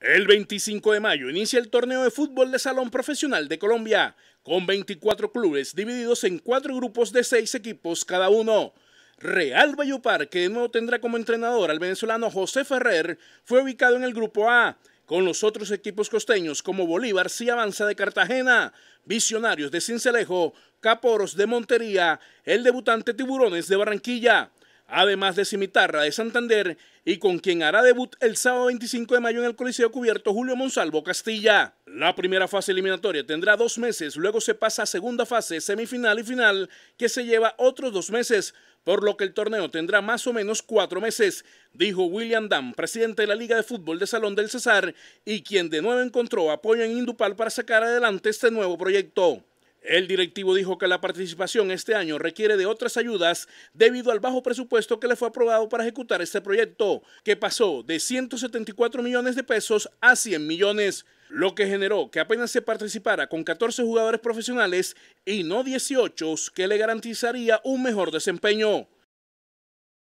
El 25 de mayo inicia el torneo de fútbol de salón profesional de Colombia, con 24 clubes divididos en cuatro grupos de seis equipos cada uno. Real Vallupar, que no tendrá como entrenador al venezolano José Ferrer, fue ubicado en el grupo A, con los otros equipos costeños como Bolívar si avanza de Cartagena, Visionarios de Cincelejo, Caporos de Montería, el debutante Tiburones de Barranquilla además de Cimitarra de Santander y con quien hará debut el sábado 25 de mayo en el Coliseo Cubierto Julio Monsalvo Castilla. La primera fase eliminatoria tendrá dos meses, luego se pasa a segunda fase, semifinal y final, que se lleva otros dos meses, por lo que el torneo tendrá más o menos cuatro meses, dijo William Dunn, presidente de la Liga de Fútbol de Salón del Cesar, y quien de nuevo encontró apoyo en Indupal para sacar adelante este nuevo proyecto. El directivo dijo que la participación este año requiere de otras ayudas debido al bajo presupuesto que le fue aprobado para ejecutar este proyecto, que pasó de 174 millones de pesos a 100 millones, lo que generó que apenas se participara con 14 jugadores profesionales y no 18 que le garantizaría un mejor desempeño.